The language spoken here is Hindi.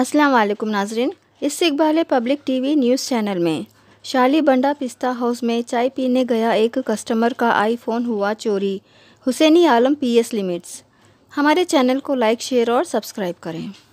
अस्सलाम वालेकुम नाजरीन इससे Iqbal public TV news channel में शाली बंडा पिस्ता हाउस में चाय पीने गया एक कस्टमर का आईफोन हुआ चोरी हुसैनी आलम पीएस लिमिट्स हमारे चैनल को लाइक शेयर और सब्सक्राइब करें